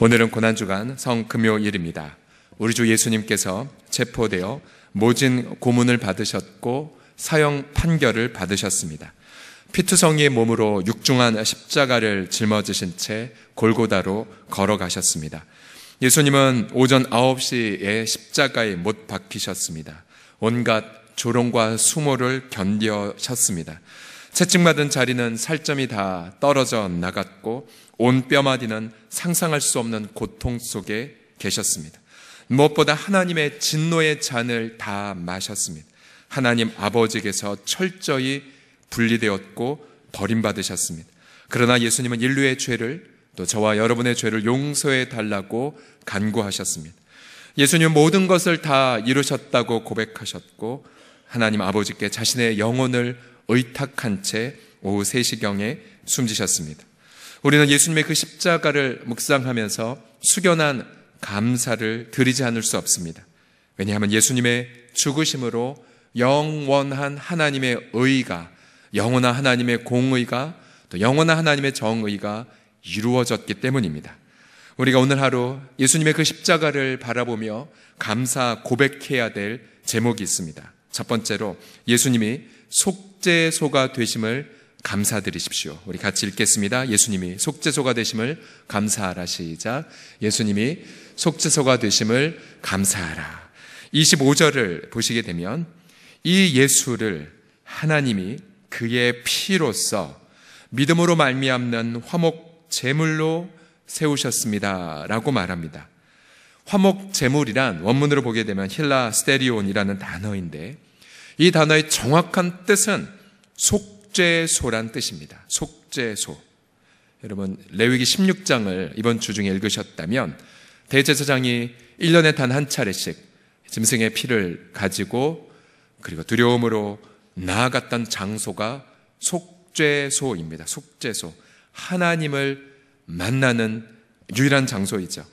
오늘은 고난주간 성금요일입니다. 우리 주 예수님께서 체포되어 모진 고문을 받으셨고 사형 판결을 받으셨습니다. 피투성이의 몸으로 육중한 십자가를 짊어지신 채 골고다로 걸어가셨습니다. 예수님은 오전 9시에 십자가에 못 박히셨습니다. 온갖 조롱과 수모를 견뎌셨습니다 채찍맞은 자리는 살점이 다 떨어져 나갔고 온 뼈마디는 상상할 수 없는 고통 속에 계셨습니다. 무엇보다 하나님의 진노의 잔을 다 마셨습니다. 하나님 아버지께서 철저히 분리되었고 버림받으셨습니다. 그러나 예수님은 인류의 죄를 또 저와 여러분의 죄를 용서해 달라고 간구하셨습니다. 예수님 모든 것을 다 이루셨다고 고백하셨고 하나님 아버지께 자신의 영혼을 의탁한 채 오후 3시경에 숨지셨습니다. 우리는 예수님의 그 십자가를 묵상하면서 숙연한 감사를 드리지 않을 수 없습니다. 왜냐하면 예수님의 죽으심으로 영원한 하나님의 의가 영원한 하나님의 공의가 또 영원한 하나님의 정의가 이루어졌기 때문입니다. 우리가 오늘 하루 예수님의 그 십자가를 바라보며 감사 고백해야 될 제목이 있습니다. 첫 번째로 예수님이 속죄소가 되심을 감사드리십시오. 우리 같이 읽겠습니다. 예수님이 속죄소가 되심을 감사하라 시작. 예수님이 속죄소가 되심을 감사하라. 25절을 보시게 되면 이 예수를 하나님이 그의 피로써 믿음으로 말미암는 화목 제물로 세우셨습니다라고 말합니다. 화목 제물이란 원문으로 보게 되면 힐라 스테리온이라는 단어인데 이 단어의 정확한 뜻은 속 속죄소란 뜻입니다. 속죄소. 여러분 레위기 16장을 이번 주 중에 읽으셨다면 대제사장이 1년에 단 한 차례씩 짐승의 피를 가지고 그리고 두려움으로 나아갔던 장소가 속죄소입니다. 속죄소. 하나님을 만나는 유일한 장소이죠.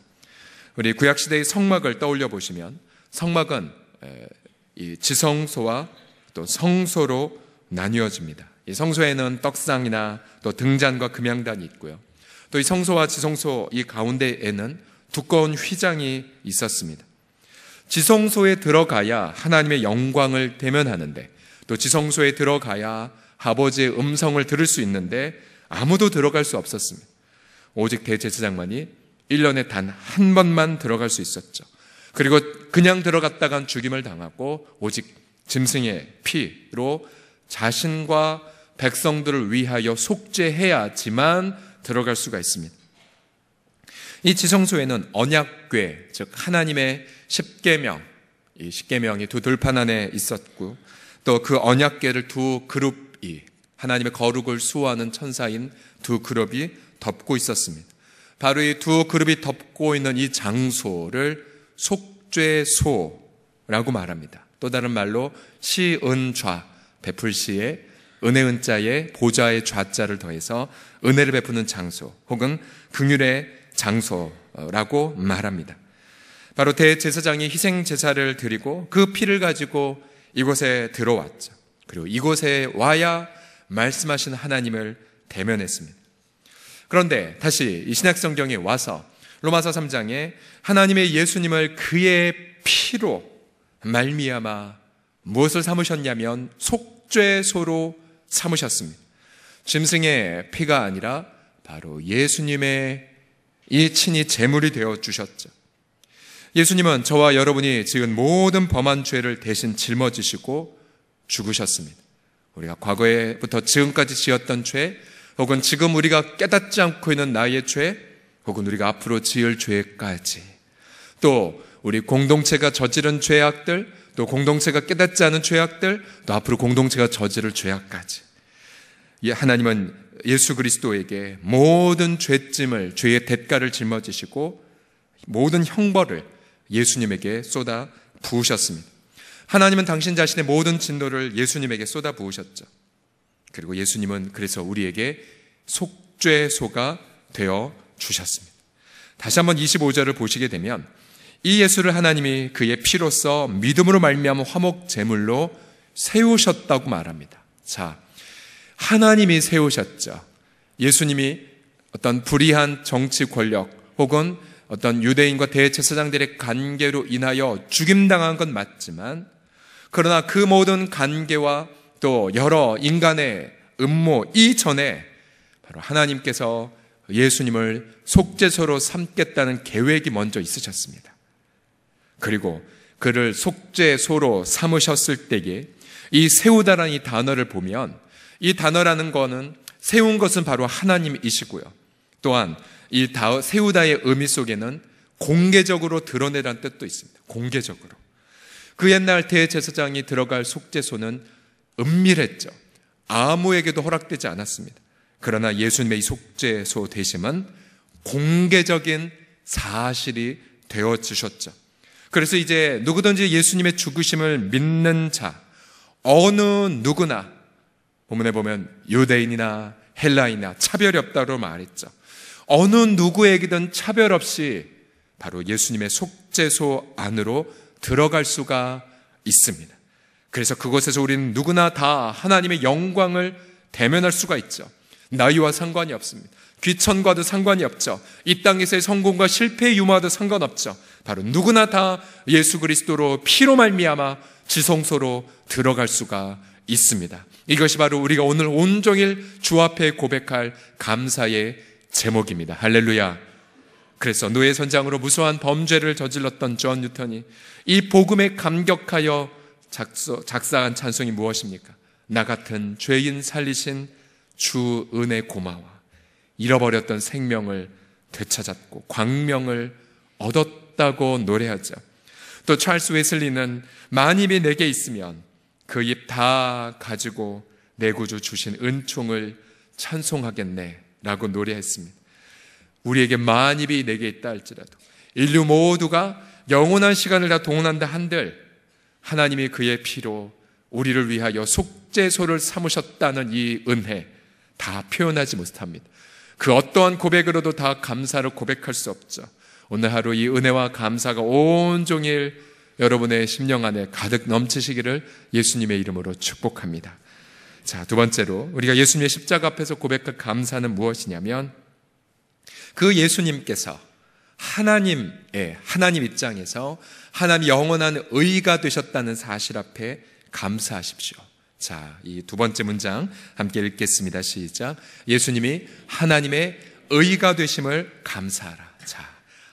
우리 구약시대의 성막을 떠올려 보시면 성막은 지성소와 또 성소로 나뉘어집니다. 이 성소에는 떡상이나 또 등잔과 금양단이 있고요. 또 이 성소와 지성소 이 가운데에는 두꺼운 휘장이 있었습니다. 지성소에 들어가야 하나님의 영광을 대면하는데 또 지성소에 들어가야 아버지의 음성을 들을 수 있는데 아무도 들어갈 수 없었습니다. 오직 대제사장만이 1년에 단 한 번만 들어갈 수 있었죠. 그리고 그냥 들어갔다간 죽임을 당하고 오직 짐승의 피로 자신과 백성들을 위하여 속죄해야지만 들어갈 수가 있습니다. 이 지성소에는 언약궤, 즉 하나님의 십계명, 이 십계명이 두 들판 안에 있었고 또 그 언약궤를 두 그룹이 하나님의 거룩을 수호하는 천사인 두 그룹이 덮고 있었습니다. 바로 이 두 그룹이 덮고 있는 이 장소를 속죄소라고 말합니다. 또 다른 말로 시은좌 베풀시의 은혜은 자에 보좌의 좌자를 더해서 은혜를 베푸는 장소 혹은 긍휼의 장소라고 말합니다. 바로 대제사장이 희생 제사를 드리고 그 피를 가지고 이곳에 들어왔죠. 그리고 이곳에 와야 말씀하신 하나님을 대면했습니다. 그런데 다시 이 신약 성경에 와서 로마서 3장에 하나님의 예수님을 그의 피로 말미암아 무엇을 삼으셨냐면 속죄소로 삼으셨습니다. 짐승의 피가 아니라 바로 예수님의 이 친히 제물이 되어 주셨죠. 예수님은 저와 여러분이 지은 모든 범한 죄를 대신 짊어지시고 죽으셨습니다. 우리가 과거에부터 지금까지 지었던 죄, 혹은 지금 우리가 깨닫지 않고 있는 나의 죄, 혹은 우리가 앞으로 지을 죄까지, 또 우리 공동체가 저지른 죄악들, 또 공동체가 깨닫지 않은 죄악들, 또 앞으로 공동체가 저지를 죄악까지. 예, 하나님은 예수 그리스도에게 모든 죄짐을, 죄의 대가를 짊어지시고 모든 형벌을 예수님에게 쏟아 부으셨습니다. 하나님은 당신 자신의 모든 진노를 예수님에게 쏟아 부으셨죠. 그리고 예수님은 그래서 우리에게 속죄소가 되어 주셨습니다. 다시 한번 25절을 보시게 되면 이 예수를 하나님이 그의 피로써 믿음으로 말미암아 화목 제물로 세우셨다고 말합니다. 자, 하나님이 세우셨죠. 예수님이 어떤 불의한 정치 권력 혹은 어떤 유대인과 대제사장들의 관계로 인하여 죽임당한 건 맞지만 그러나 그 모든 관계와 또 여러 인간의 음모 이전에 바로 하나님께서 예수님을 속죄소로 삼겠다는 계획이 먼저 있으셨습니다. 그리고 그를 속죄소로 삼으셨을 때에 이 세우다라는 이 단어를 보면 이 단어라는 거는 세운 것은 바로 하나님이시고요. 또한 이 세우다의 의미 속에는 공개적으로 드러내란 뜻도 있습니다. 공개적으로. 그 옛날 대제사장이 들어갈 속죄소는 은밀했죠. 아무에게도 허락되지 않았습니다. 그러나 예수님의 속죄소 대심은 공개적인 사실이 되어 주셨죠. 그래서 이제 누구든지 예수님의 죽으심을 믿는 자, 어느 누구나, 본문에 보면 유대인이나 헬라인이나 차별이 없다고 말했죠. 어느 누구에게든 차별 없이 바로 예수님의 속죄소 안으로 들어갈 수가 있습니다. 그래서 그곳에서 우리는 누구나 다 하나님의 영광을 대면할 수가 있죠. 나이와 상관이 없습니다. 귀천과도 상관이 없죠. 이 땅에서의 성공과 실패의 유무와도 상관없죠. 바로 누구나 다 예수 그리스도로 피로 말미암아 지성소로 들어갈 수가 있습니다. 이것이 바로 우리가 오늘 온종일 주 앞에 고백할 감사의 제목입니다. 할렐루야. 그래서 노예 선장으로 무수한 범죄를 저질렀던 존 뉴턴이 이 복음에 감격하여 작사한 찬송이 무엇입니까? 나 같은 죄인 살리신 주 은혜 고마워. 잃어버렸던 생명을 되찾았고 광명을 얻었다고 노래하죠. 또 찰스 웨슬리는 만입이 내게 있으면 그 입 다 가지고 내 구주 주신 은총을 찬송하겠네라고 노래했습니다. 우리에게 만입이 내게 있다 할지라도 인류 모두가 영원한 시간을 다 동원한다 한들 하나님이 그의 피로 우리를 위하여 속죄소를 삼으셨다는 이 은혜 다 표현하지 못합니다. 그 어떠한 고백으로도 다 감사를 고백할 수 없죠. 오늘 하루 이 은혜와 감사가 온종일 여러분의 심령 안에 가득 넘치시기를 예수님의 이름으로 축복합니다. 자, 두 번째로 우리가 예수님의 십자가 앞에서 고백할 감사는 무엇이냐면 그 예수님께서 하나님의 하나님 입장에서 하나님 영원한 의가 되셨다는 사실 앞에 감사하십시오. 자, 이 두 번째 문장 함께 읽겠습니다. 시작. 예수님이 하나님의 의가 되심을 감사하라. 자,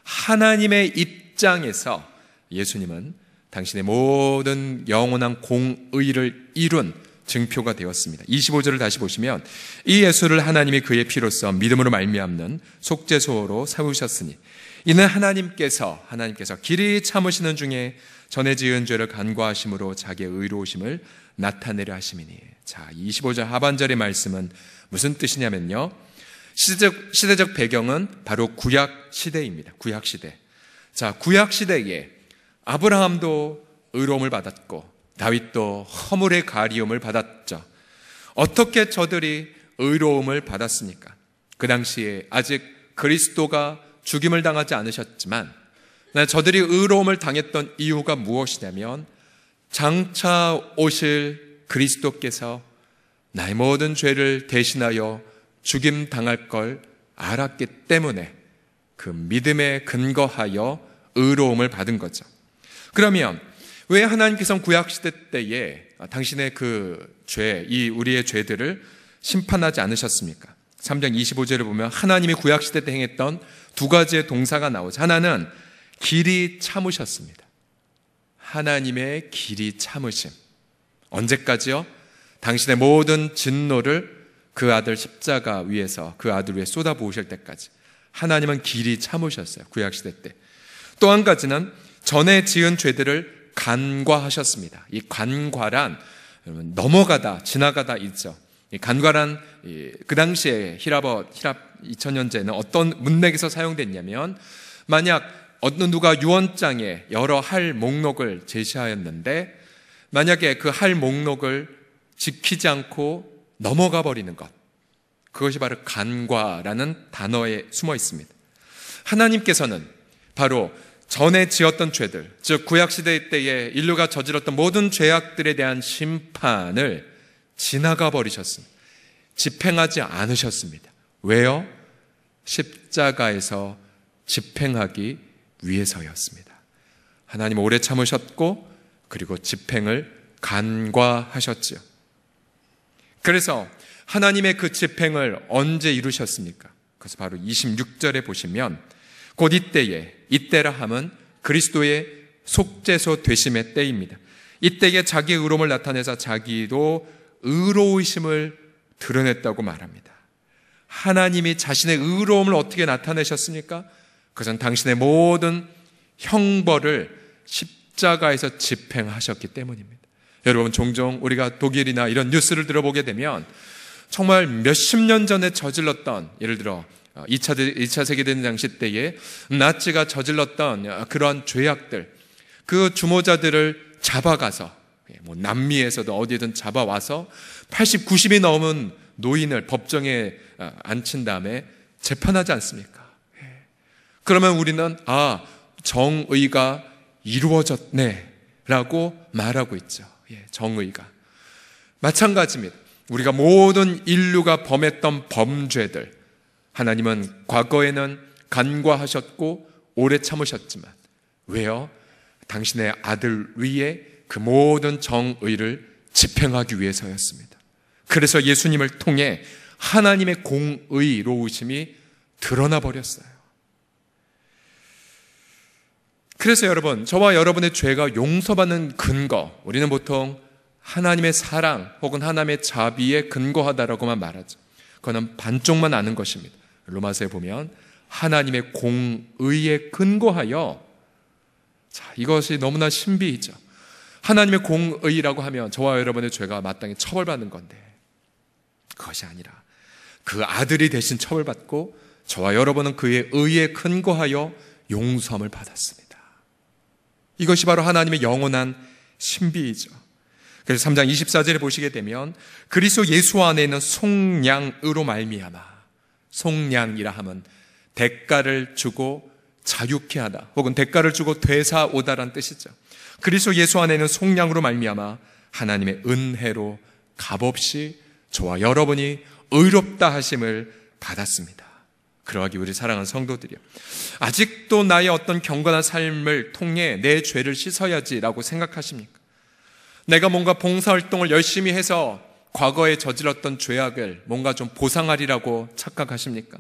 하나님의 입장에서 예수님은 당신의 모든 영원한 공의를 이룬 증표가 되었습니다. 25절을 다시 보시면 이 예수를 하나님이 그의 피로써 믿음으로 말미암는 속죄소로 삼으셨으니 이는 하나님께서 하나님께서 길이 참으시는 중에 전에 지은 죄를 간과하심으로 자기의 의로우심을 나타내려 하심이니. 자, 25절 하반절의 말씀은 무슨 뜻이냐면요. 시대적, 시대적 배경은 바로 구약 시대입니다. 구약 시대. 자, 구약 시대에 아브라함도 의로움을 받았고 다윗도 허물의 가리움을 받았죠. 어떻게 저들이 의로움을 받았습니까? 그 당시에 아직 그리스도가 죽임을 당하지 않으셨지만 네, 저들이 의로움을 당했던 이유가 무엇이냐면 장차 오실 그리스도께서 나의 모든 죄를 대신하여 죽임 당할 걸 알았기 때문에 그 믿음에 근거하여 의로움을 받은 거죠. 그러면 왜 하나님께서 구약시대 때에 당신의 그 죄, 이 우리의 죄들을 심판하지 않으셨습니까? 3장 25절을 보면 하나님이 구약시대 때 행했던 두 가지의 동사가 나오죠. 하나는 길이 참으셨습니다. 하나님의 길이 참으심. 언제까지요? 당신의 모든 진노를 그 아들 십자가 위에서 그 아들 위에 쏟아부으실 때까지. 하나님은 길이 참으셨어요. 구약시대 때. 또 한 가지는 전에 지은 죄들을 간과하셨습니다. 이 간과란 넘어가다, 지나가다 있죠. 간과란 그 당시에 히랍어 히랍 2000년째는 어떤 문맥에서 사용됐냐면 만약 어떤 누가 유언장에 여러 할 목록을 제시하였는데 만약에 그 할 목록을 지키지 않고 넘어가 버리는 것 그것이 바로 간과라는 단어에 숨어 있습니다. 하나님께서는 바로 전에 지었던 죄들, 즉 구약시대 때에 인류가 저질렀던 모든 죄악들에 대한 심판을 지나가 버리셨습니다. 집행하지 않으셨습니다. 왜요? 십자가에서 집행하기 위해서였습니다. 하나님 오래 참으셨고 그리고 집행을 간과하셨지요. 그래서 하나님의 그 집행을 언제 이루셨습니까? 그래서 바로 26절에 보시면 곧 이때에 이때라 함은 그리스도의 속죄소 되심의 때입니다. 이때에 자기 의로움을 나타내사 자기도 의로우심을 드러냈다고 말합니다. 하나님이 자신의 의로움을 어떻게 나타내셨습니까? 그것은 당신의 모든 형벌을 십자가에서 집행하셨기 때문입니다. 여러분, 종종 우리가 독일이나 이런 뉴스를 들어보게 되면 정말 몇십 년 전에 저질렀던, 예를 들어 2차, 어, 2차 세계대전 시 때에 나치가 저질렀던 어, 그러한 죄악들, 그 주모자들을 잡아가서 예, 뭐 남미에서도 어디든 잡아와서 80, 90이 넘은 노인을 법정에 아, 앉힌 다음에 재판하지 않습니까? 예. 그러면 우리는 아 정의가 이루어졌네라고 말하고 있죠. 예, 정의가 마찬가지입니다. 우리가 모든 인류가 범했던 범죄들 하나님은 과거에는 간과하셨고 오래 참으셨지만 왜요? 당신의 아들 위에 그 모든 정의를 집행하기 위해서였습니다. 그래서 예수님을 통해 하나님의 공의로우심이 드러나 버렸어요. 그래서 여러분, 저와 여러분의 죄가 용서받는 근거, 우리는 보통 하나님의 사랑 혹은 하나님의 자비에 근거하다라고만 말하죠. 그거는 반쪽만 아는 것입니다. 로마서에 보면 하나님의 공의에 근거하여 자, 이것이 너무나 신비이죠. 하나님의 공의라고 하면 저와 여러분의 죄가 마땅히 처벌받는 건데 그것이 아니라 그 아들이 대신 처벌받고 저와 여러분은 그의 의에 근거하여 용서함을 받았습니다. 이것이 바로 하나님의 영원한 신비이죠. 그래서 3장 24절에 보시게 되면 그리스도 예수 안에 있는 속량으로 말미암아 속량이라 함은 대가를 주고 자유케 하다 혹은 대가를 주고 되사오다란 뜻이죠. 그리스도 예수 안에는 속량으로 말미암아 하나님의 은혜로 값없이 저와 여러분이 의롭다 하심을 받았습니다. 그러하기 우리 사랑하는 성도들이요. 아직도 나의 어떤 경건한 삶을 통해 내 죄를 씻어야지라고 생각하십니까? 내가 뭔가 봉사활동을 열심히 해서 과거에 저질렀던 죄악을 뭔가 좀 보상하리라고 착각하십니까?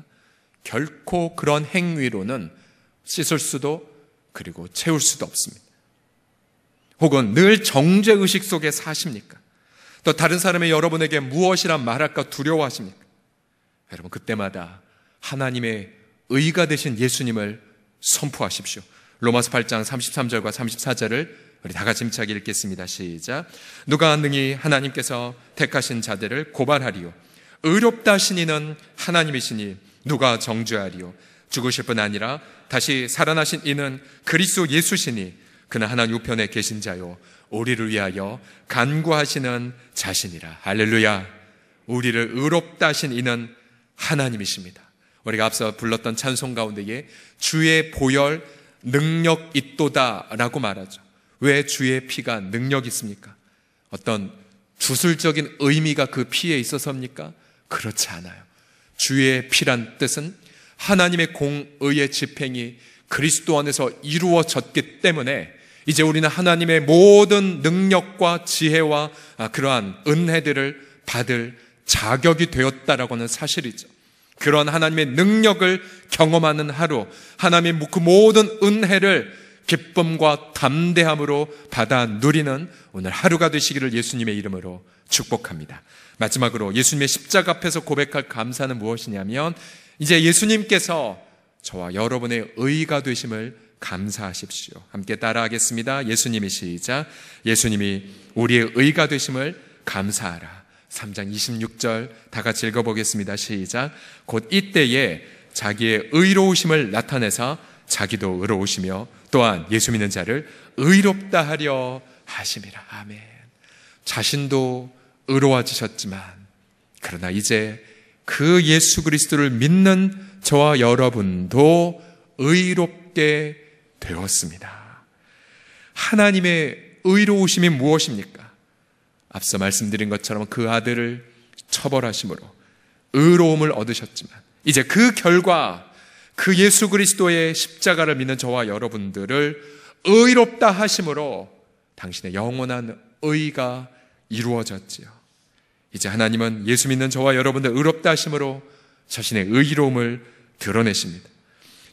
결코 그런 행위로는 씻을 수도 그리고 채울 수도 없습니다. 혹은 늘 정죄의식 속에 사십니까? 또 다른 사람이 여러분에게 무엇이란 말할까 두려워하십니까? 여러분, 그때마다 하나님의 의가 되신 예수님을 선포하십시오. 로마서 8장 33절과 34절을 우리 다 같이 힘차게 읽겠습니다. 시작. 누가 능히 하나님께서 택하신 자들을 고발하리요. 의롭다 신이는 하나님이시니 누가 정죄하리요. 죽으실 뿐 아니라 다시 살아나신 이는 그리스도 예수시니 그는 하나님 우편에 계신 자요 우리를 위하여 간구하시는 자신이라 할렐루야 우리를 의롭다 하신 이는 하나님이십니다 우리가 앞서 불렀던 찬송 가운데에 주의 보혈 능력 있도다라고 말하죠 왜 주의 피가 능력 있습니까? 어떤 주술적인 의미가 그 피에 있어서입니까? 그렇지 않아요 주의 피란 뜻은 하나님의 공의의 집행이 그리스도 안에서 이루어졌기 때문에 이제 우리는 하나님의 모든 능력과 지혜와 아, 그러한 은혜들을 받을 자격이 되었다라고 는 사실이죠. 그런 하나님의 능력을 경험하는 하루, 하나님의 그 모든 은혜를 기쁨과 담대함으로 받아 누리는 오늘 하루가 되시기를 예수님의 이름으로 축복합니다. 마지막으로 예수님의 십자가 앞에서 고백할 감사는 무엇이냐면 이제 예수님께서 저와 여러분의 의가 되심을 감사하십시오. 함께 따라하겠습니다. 예수님이 시작. 예수님이 우리의 의가 되심을 감사하라. 3장 26절 다 같이 읽어보겠습니다. 시작. 곧 이때에 자기의 의로우심을 나타내서 자기도 의로우시며 또한 예수 믿는 자를 의롭다 하려 하심이라. 아멘. 자신도 의로워지셨지만 그러나 이제 그 예수 그리스도를 믿는 저와 여러분도 의롭게 되었습니다. 하나님의 의로우심이 무엇입니까? 앞서 말씀드린 것처럼 그 아들을 처벌하심으로 의로움을 얻으셨지만 이제 그 결과 그 예수 그리스도의 십자가를 믿는 저와 여러분들을 의롭다 하심으로 당신의 영원한 의가 이루어졌지요. 이제 하나님은 예수 믿는 저와 여러분들 의롭다 하심으로 자신의 의로움을 드러내십니다.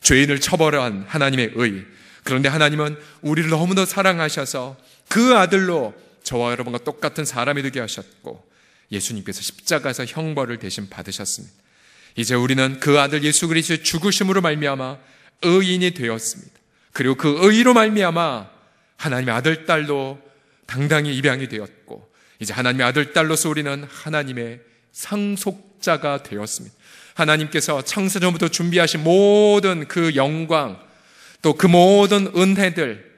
죄인을 처벌한 하나님의 의, 그런데 하나님은 우리를 너무나 사랑하셔서 그 아들로 저와 여러분과 똑같은 사람이 되게 하셨고 예수님께서 십자가에서 형벌을 대신 받으셨습니다. 이제 우리는 그 아들 예수 그리스도의 죽으심으로 말미암아 의인이 되었습니다. 그리고 그 의로 말미암아 하나님의 아들 딸로 당당히 입양이 되었고 이제 하나님의 아들 딸로서 우리는 하나님의 상속자가 되었습니다. 하나님께서 창세 전부터 준비하신 모든 그 영광 또그 모든 은혜들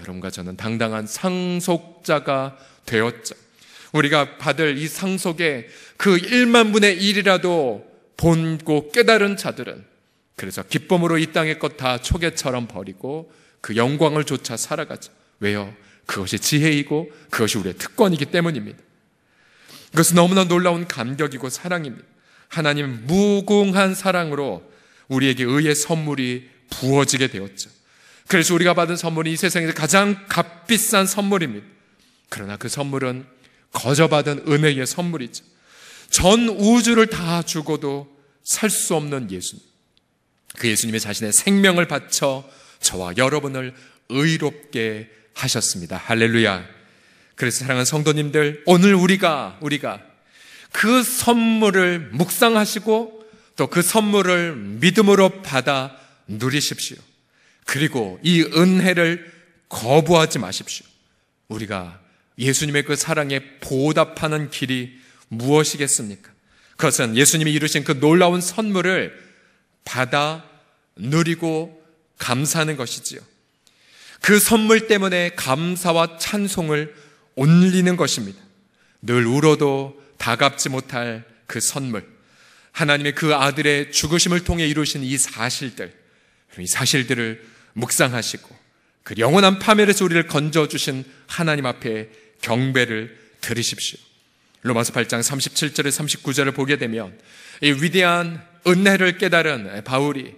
여러분과 저는 당당한 상속자가 되었죠. 우리가 받을 이 상속의 그 1만 분의 1이라도 본고 깨달은 자들은 그래서 기쁨으로 이 땅의 것 다 초계처럼 버리고 그 영광을 조차 살아가죠. 왜요? 그것이 지혜이고 그것이 우리의 특권이기 때문입니다. 그것은 너무나 놀라운 감격이고 사랑입니다. 하나님 무궁한 사랑으로 우리에게 의의 선물이 부어지게 되었죠. 그래서 우리가 받은 선물이 이 세상에서 가장 값비싼 선물입니다. 그러나 그 선물은 거저 받은 은혜의 선물이죠. 전 우주를 다 주고도 살 수 없는 예수님. 그 예수님의 자신의 생명을 바쳐 저와 여러분을 의롭게 하셨습니다. 할렐루야. 그래서 사랑하는 성도님들, 오늘 우리가, 우리가 그 선물을 묵상하시고 또 그 선물을 믿음으로 받아 누리십시오. 그리고 이 은혜를 거부하지 마십시오. 우리가 예수님의 그 사랑에 보답하는 길이 무엇이겠습니까? 그것은 예수님이 이루신 그 놀라운 선물을 받아 누리고 감사하는 것이지요. 그 선물 때문에 감사와 찬송을 올리는 것입니다. 늘 울어도 다갚지 못할 그 선물. 하나님의 그 아들의 죽으심을 통해 이루신 이 사실들. 이 사실들을 묵상하시고 그 영원한 파멸에서 우리를 건져주신 하나님 앞에 경배를 들으십시오 로마서 8장 37절에 39절을 보게 되면 이 위대한 은혜를 깨달은 바울이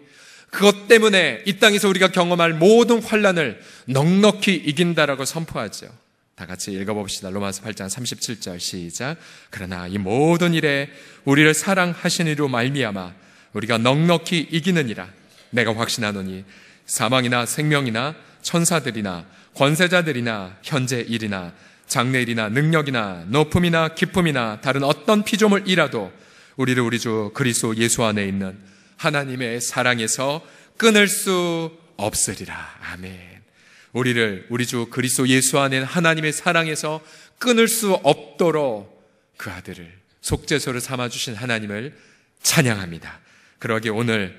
그것 때문에 이 땅에서 우리가 경험할 모든 환란을 넉넉히 이긴다라고 선포하죠. 다 같이 읽어봅시다. 로마서 8장 37절 시작. 그러나 이 모든 일에 우리를 사랑하신 이로 말미암아 우리가 넉넉히 이기느니라. 내가 확신하노니 사망이나 생명이나 천사들이나 권세자들이나 현재 일이나 장래일이나 능력이나 높음이나 기쁨이나 다른 어떤 피조물이라도 우리를 우리 주 그리스도 예수 안에 있는 하나님의 사랑에서 끊을 수 없으리라. 아멘. 우리를 우리 주 그리스도 예수 안에 하나님의 사랑에서 끊을 수 없도록 그 아들을 속죄소를 삼아 주신 하나님을 찬양합니다. 그러기 오늘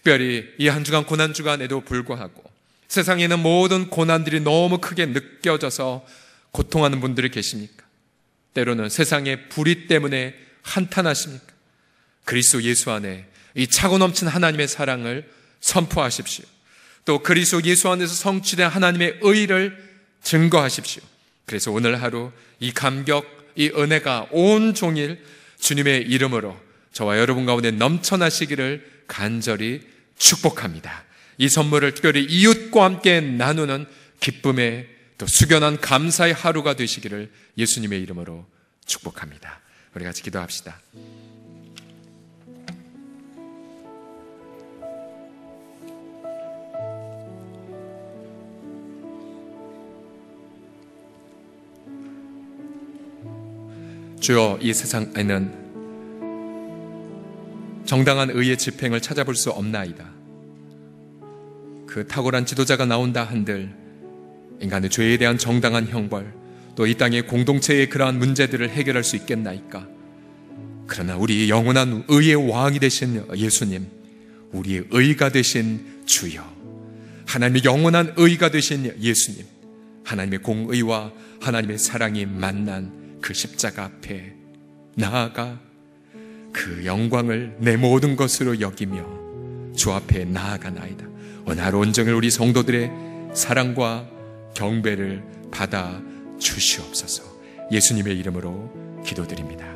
특별히 이 한 주간 고난 주간에도 불구하고 세상에 는 모든 고난들이 너무 크게 느껴져서 고통하는 분들이 계십니까? 때로는 세상의 불의 때문에 한탄하십니까? 그리스도 예수 안에 이 차고 넘친 하나님의 사랑을 선포하십시오. 또 그리스도 예수 안에서 성취된 하나님의 의를 증거하십시오. 그래서 오늘 하루 이 감격, 이 은혜가 온 종일 주님의 이름으로 저와 여러분 가운데 넘쳐나시기를 간절히 축복합니다. 이 선물을 특별히 이웃과 함께 나누는 기쁨의 또 숙연한 감사의 하루가 되시기를 예수님의 이름으로 축복합니다. 우리 같이 기도합시다. 주여 이 세상에는 정당한 의의 집행을 찾아볼 수 없나이다. 그 탁월한 지도자가 나온다 한들 인간의 죄에 대한 정당한 형벌 또 이 땅의 공동체의 그러한 문제들을 해결할 수 있겠나이까. 그러나 우리 영원한 의의 왕이 되신 예수님, 우리의 의가 되신 주여, 하나님의 영원한 의가 되신 예수님, 하나님의 공의와 하나님의 사랑이 만난 그 십자가 앞에 나아가 그 영광을 내 모든 것으로 여기며 주 앞에 나아가나이다. 오늘 하루 온종일 우리 성도들의 사랑과 경배를 받아 주시옵소서 예수님의 이름으로 기도드립니다.